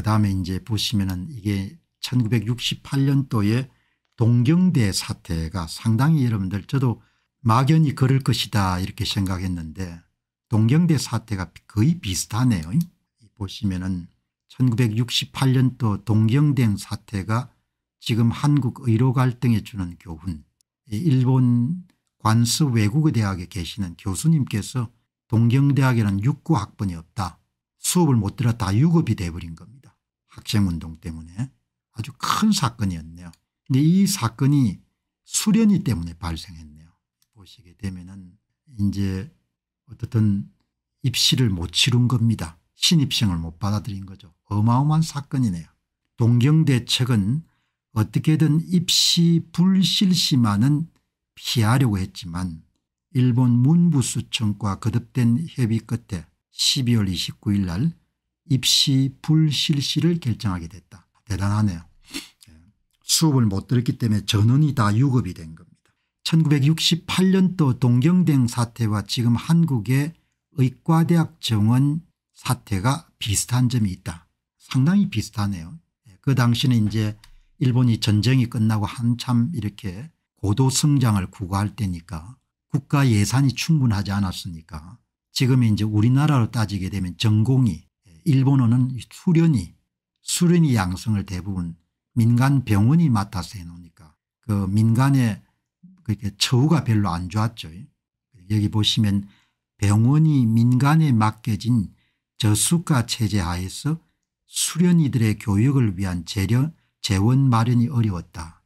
그 다음에 이제 보시면은 이게 1968년도에 동경대 사태가 상당히 여러분들 저도 막연히 그럴 것이다 이렇게 생각했는데 동경대 사태가 거의 비슷하네요. 보시면은 1968년도 동경대 사태가 지금 한국 의료 갈등에 주는 교훈 일본 관스 외국어 대학에 계시는 교수님께서 동경대학에는 육구 학번이 없다. 수업을 못 들었다 유급이 돼버린 겁니다. 학생운동 때문에 아주 큰 사건이었네요. 근데 이 사건이 수련이 때문에 발생했네요. 보시게 되면은 이제 어떻든 입시를 못 치룬 겁니다. 신입생을 못 받아들인 거죠. 어마어마한 사건이네요. 동경대책은 어떻게든 입시 불실시만은 피하려고 했지만 일본 문부수청과 거듭된 협의 끝에 12월 29일 날 입시 불실시를 결정하게 됐다. 대단하네요. 예. 수업을 못 들었기 때문에 전원이 다 유급이 된 겁니다. 1968년도 동경대학 사태와 지금 한국의 의과대학 정원 사태가 비슷한 점이 있다. 상당히 비슷하네요. 예. 그 당시는 이제 일본이 전쟁이 끝나고 한참 이렇게 고도 성장을 구가할 때니까 국가 예산이 충분하지 않았으니까 지금 이제 우리나라로 따지게 되면 전공이 일본어는 수련이 수련이 양성을 대부분 민간 병원이 맡아서 해놓으니까 그민간의 그렇게 처우가 별로 안 좋았죠. 여기 보시면 병원이 민간에 맡겨진 저수가 체제 하에서 수련이들의 교육을 위한 재련, 재원 마련이 어려웠다.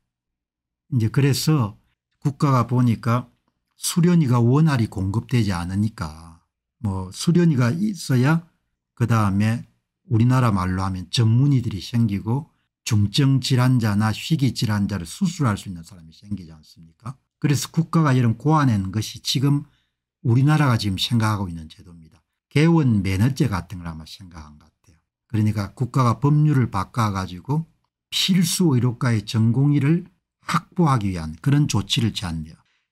이제 그래서 국가가 보니까 수련이가 원활히 공급되지 않으니까 뭐 수련이가 있어야 그 다음에 우리나라 말로 하면 전문의들이 생기고 중증 질환자나 희귀 질환자를 수술할 수 있는 사람이 생기지 않습니까 그래서 국가가 이런 고안한 것이 지금 우리나라가 지금 생각하고 있는 제도입니다. 개원 면허제 같은 걸 아마 생각한 것 같아요. 그러니까 국가가 법률을 바꿔가지고 필수 의료과의 전공의를 확보하기 위한 그런 조치를 취하며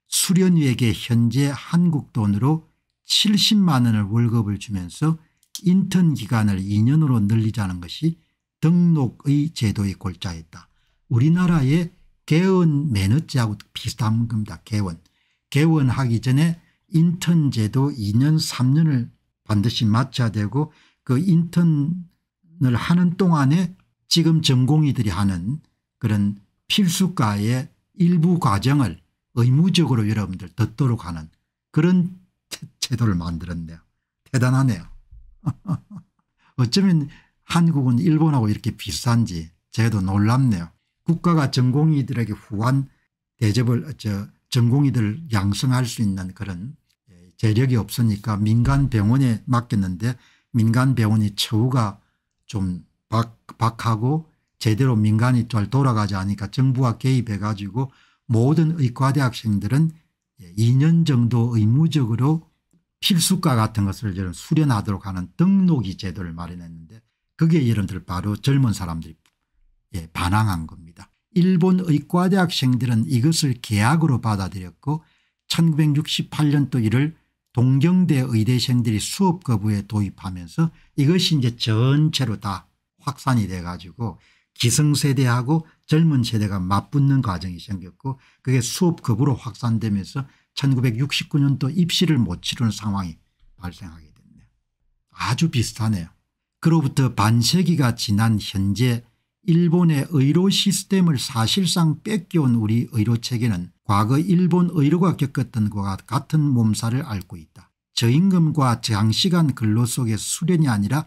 수련위에게 현재 한국 돈으로 70만 원을 월급을 주면서 인턴 기간을 2년으로 늘리자는 것이 등록의 제도의 골자였다. 우리나라의 개원 매너제하고 비슷한 겁니다. 개원. 개원하기 전에 인턴 제도 2년 3년을 반드시 마쳐야 되고 그 인턴을 하는 동안에 지금 전공의들이 하는 그런 필수과의 일부 과정을 의무적으로 여러분들 듣도록 하는 그런 제도를 만들었네요. 대단하네요. 어쩌면 한국은 일본하고 이렇게 비슷한지 저도 놀랍네요. 국가가 전공의들에게 후한 대접을 저 전공의들 양성할 수 있는 그런 예, 재력이 없으니까 민간 병원에 맡겼는데 민간 병원이 처우가 좀 박, 박하고 제대로 민간이 잘 돌아가지 않으니까 정부가 개입해 가지고 모든 의과대학생들은 2년 예, 정도 의무적으로 필수과 같은 것을 여러 수련하도록 하는 등록이 제도를 마련했는데 그게 여러분들 바로 젊은 사람들이 예, 반항한 겁니다. 일본 의과대학생들은 이것을 계약으로 받아들였고 1968년 또 이를 동경대 의대생들이 수업 거부에 도입하면서 이것이 이제 전체로 다 확산이 돼 가지고 기성세대하고 젊은 세대가 맞붙는 과정이 생겼고 그게 수업 거부로 확산되면서 1969년도 입시를 못 치르는 상황이 발생하게 됐네다 아주 비슷하네요. 그로부터 반세기가 지난 현재 일본의 의료 시스템을 사실상 뺏겨온 우리 의료체계는 과거 일본 의료가 겪었던 것과 같은 몸살을 앓고 있다. 저임금과 장시간 근로 속의 수련이 아니라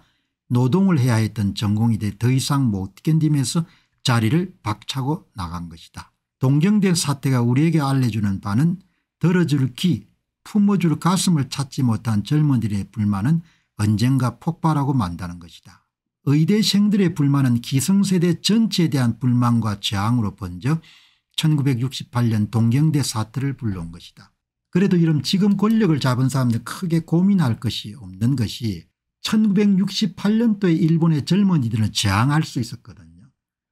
노동을 해야 했던 전공이돼 더 이상 못 견디면서 자리를 박차고 나간 것이다. 동경대 사태가 우리에게 알려주는 바는 들어줄 귀 품어줄 가슴을 찾지 못한 젊은이들의 불만은 언젠가 폭발하고 만다는 것이다. 의대생들의 불만은 기성세대 전체에 대한 불만과 저항으로 번져 1968년 동경대 사태를 불러온 것이다. 그래도 이런 지금 권력을 잡은 사람들 크게 고민할 것이 없는 것이 1968년도에 일본의 젊은이들은 저항할 수 있었거든요.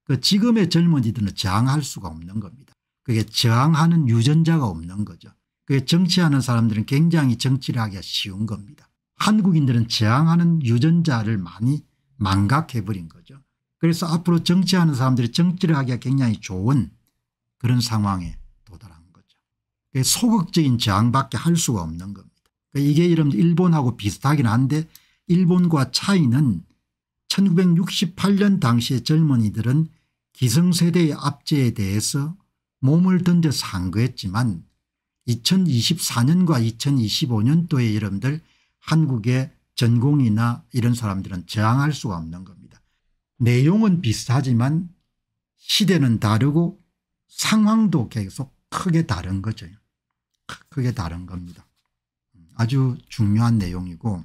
그 지금의 젊은이들은 저항할 수가 없는 겁니다. 그게 저항하는 유전자가 없는 거죠. 그게 정치하는 사람들은 굉장히 정치를 하기가 쉬운 겁니다. 한국인들은 저항하는 유전자를 많이 망각해버린 거죠. 그래서 앞으로 정치하는 사람들이 정치를 하기가 굉장히 좋은 그런 상황에 도달한 거죠. 소극적인 저항밖에 할 수가 없는 겁니다. 그러니까 이게 여 이름 일본하고 비슷하긴 한데 일본과 차이는 1968년 당시의 젊은이들은 기성세대의 압제에 대해서 몸을 던져 상거했지만 2024년과 2025년도에 여러분들 한국의 전공이나 이런 사람들은 저항할 수가 없는 겁니다. 내용은 비슷하지만 시대는 다르고 상황도 계속 크게 다른 거죠. 크게 다른 겁니다. 아주 중요한 내용이고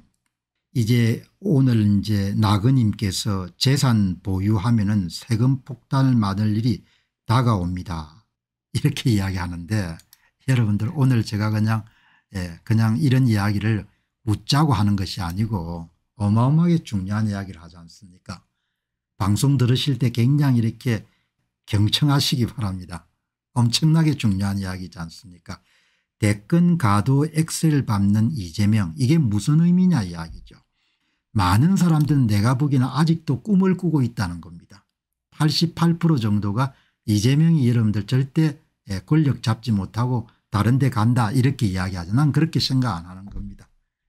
이제 오늘 이제 나그님께서 재산 보유하면은 세금 폭탄을 맞을 일이 다가옵니다 이렇게 이야기하는데 여러분들 오늘 제가 그냥 예, 그냥 이런 이야기를 웃자고 하는 것이 아니고 어마어마하게 중요한 이야기를 하지 않습니까 방송 들으실 때 굉장히 이렇게 경청하시기 바랍니다. 엄청나게 중요한 이야기지 않습니까 대권 가도 엑셀 밟는 이재명 이게 무슨 의미냐 이야기죠. 많은 사람들은 내가 보기에는 아직도 꿈을 꾸고 있다는 겁니다. 88% 정도가 이재명이 여러분들 절대 예, 권력 잡지 못하고 다른 데 간다 이렇게 이야기하죠. 난 그렇게 생각 안 하는 겁니다.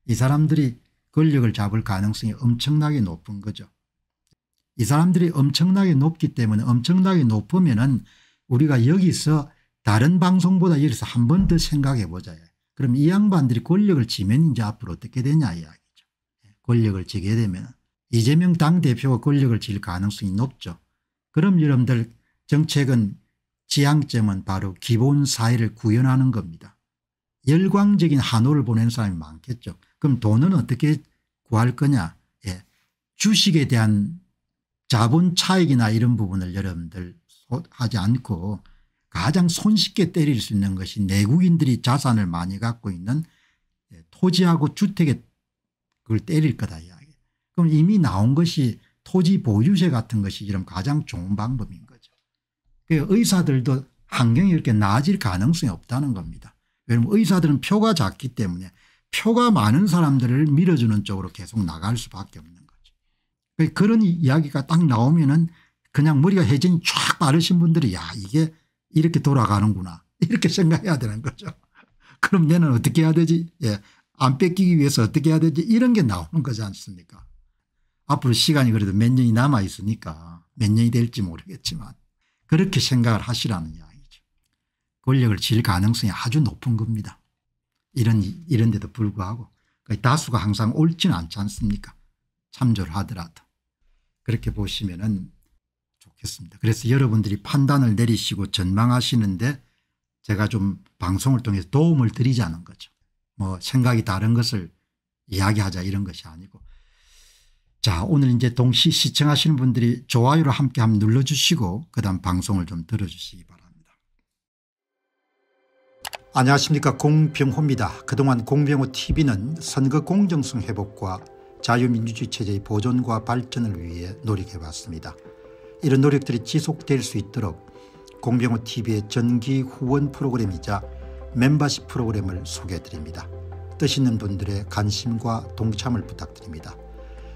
이 사람들이 권력을 잡을 가능성이 엄청나게 높은 거죠. 이 사람들이 엄청나게 높기 때문에 엄청나게 높으면 은 우리가 여기서 다른 방송보다 여기서 한 번 더 생각해 보자. 그럼 이 양반들이 권력을 지면 이제 앞으로 어떻게 되냐 이야기죠. 예, 권력을 지게 되면 이재명 당대표가 권력을 질 가능성이 높죠. 그럼 여러분들 정책은 지향점은 바로 기본 사회를 구현하는 겁니다. 열광적인 한호를 보낸 사람이 많겠죠. 그럼 돈은 어떻게 구할 거냐 예. 주식에 대한 자본 차익이나 이런 부분을 여러분들 하지 않고 가장 손쉽게 때릴 수 있는 것이 내국인들이 자산을 많이 갖고 있는 예, 토지하고 주택에 그걸 때릴 거다 이야기. 그럼 이미 나온 것이 토지 보유세 같은 것이 그럼 가장 좋은 방법인 거죠. 그 의사들도 환경이 이렇게 나아질 가능성이 없다는 겁니다. 왜냐하면 의사들은 표가 작기 때문에 표가 많은 사람들을 밀어주는 쪽으로 계속 나갈 수밖에 없는 거죠. 그 그런 이야기가 딱 나오면 은 그냥 머리가 회전쫙 빠르신 분들이 야 이게 이렇게 돌아가는구나 이렇게 생각해야 되는 거죠. 그럼 내는 어떻게 해야 되지 예. 안 뺏기기 위해서 어떻게 해야 되지 이런 게 나오는 거지 않습니까 앞으로 시간이 그래도 몇 년이 남아 있으니까 몇 년이 될지 모르겠지만 그렇게 생각을 하시라는 이야기죠. 권력을 질 가능성이 아주 높은 겁니다. 이런 이런 데도 불구하고 다수가 항상 옳지는 않지 않습니까 참조를 하더라도 그렇게 보시면 은 좋겠습니다. 그래서 여러분들이 판단을 내리시고 전망하시는데 제가 좀 방송을 통해서 도움을 드리자는 거죠. 뭐 생각이 다른 것을 이야기하자 이런 것이 아니고 자 오늘 이제 동시 시청하시는 분들이 좋아요를 함께 한번 눌러주시고 그다음 방송을 좀 들어주시기 바랍니다. 안녕하십니까 공병호입니다. 그동안 공병호 tv는 선거 공정성 회복과 자유민주주의 체제의 보존과 발전을 위해 노력해봤습니다 이런 노력들이 지속될 수 있도록 공병호 tv의 전기 후원 프로그램이자 멤버십 프로그램을 소개해드립니다. 뜻 있는 분들의 관심과 동참을 부탁드립니다.